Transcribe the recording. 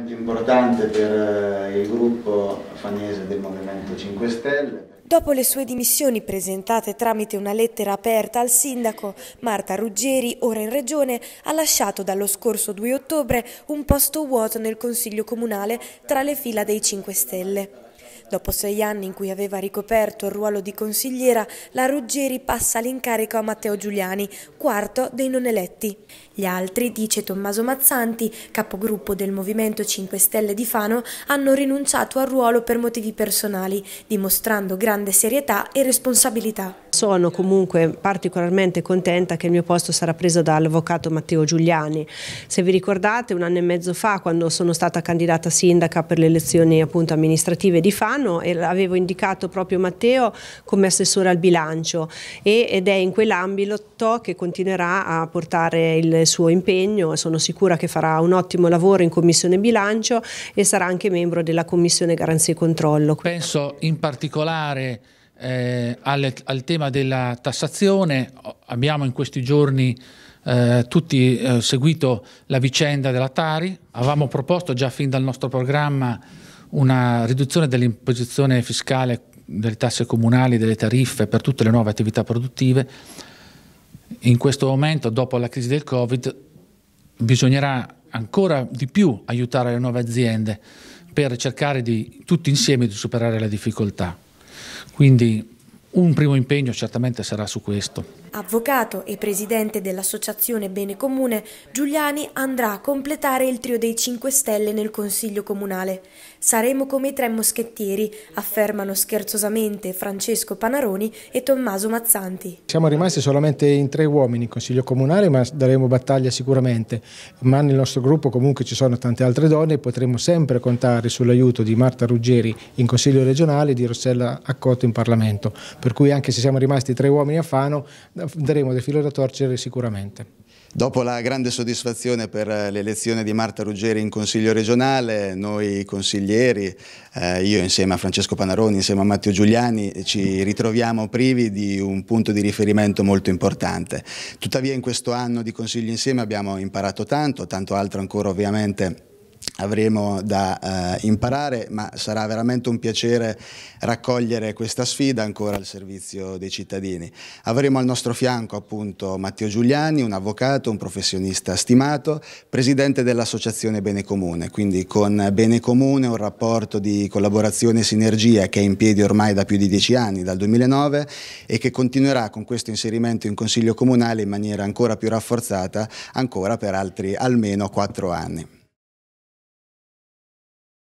momento importante per eh, il gruppo fanese del Movimento 5 Stelle. Dopo le sue dimissioni presentate tramite una lettera aperta al sindaco, Marta Ruggeri, ora in regione, ha lasciato dallo scorso 2 ottobre un posto vuoto nel Consiglio Comunale tra le fila dei 5 Stelle. Dopo sei anni in cui aveva ricoperto il ruolo di consigliera, la Ruggeri passa l'incarico a Matteo Giuliani, quarto dei non eletti. Gli altri, dice Tommaso Mazzanti, capogruppo del Movimento 5 Stelle di Fano, hanno rinunciato al ruolo per motivi personali, dimostrando grande serietà e responsabilità sono comunque particolarmente contenta che il mio posto sarà preso dall'avvocato Matteo Giuliani. Se vi ricordate un anno e mezzo fa quando sono stata candidata sindaca per le elezioni appunto, amministrative di Fano avevo indicato proprio Matteo come assessore al bilancio ed è in quell'ambito che continuerà a portare il suo impegno, sono sicura che farà un ottimo lavoro in Commissione Bilancio e sarà anche membro della Commissione Garanzia e Controllo. Penso in particolare eh, al, al, tema della tassazione. Abbiamo in questi giorni eh, tutti eh, seguito la vicenda della Tari, avevamo proposto già fin dal nostro programma una riduzione dell'imposizione fiscale delle tasse comunali, delle tariffe per tutte le nuove attività produttive. In questo momento, dopo la crisi del Covid, bisognerà ancora di più aiutare le nuove aziende per cercare di tutti insieme di superare la difficoltà. Quindi un primo impegno certamente sarà su questo. Avvocato e presidente dell'Associazione Bene Comune, Giuliani andrà a completare il trio dei 5 Stelle nel Consiglio Comunale. Saremo come i tre moschettieri, affermano scherzosamente Francesco Panaroni e Tommaso Mazzanti. Siamo rimasti solamente in tre uomini in Consiglio Comunale, ma daremo battaglia sicuramente. Ma nel nostro gruppo comunque ci sono tante altre donne e potremo sempre contare sull'aiuto di Marta Ruggeri in Consiglio regionale e di Rossella Accotto in Parlamento. Per cui anche se siamo rimasti tre uomini a Fano, daremo del filo da torcere sicuramente. Dopo la grande soddisfazione per eh, l'elezione di Marta Ruggeri in Consiglio regionale, noi consiglieri, eh, io insieme a Francesco Panaroni, insieme a Matteo Giuliani, ci ritroviamo privi di un punto di riferimento molto importante. Tuttavia in questo anno di Consiglio insieme abbiamo imparato tanto, tanto altro ancora ovviamente avremo da eh, imparare, ma sarà veramente un piacere raccogliere questa sfida ancora al servizio dei cittadini. Avremo al nostro fianco appunto Matteo Giuliani, un avvocato, un professionista stimato, presidente dell'Associazione Bene Comune, quindi con Bene Comune un rapporto di collaborazione e sinergia che è in piedi ormai da più di dieci anni, dal 2009, e che continuerà con questo inserimento in Consiglio Comunale in maniera ancora più rafforzata, ancora per altri almeno quattro anni.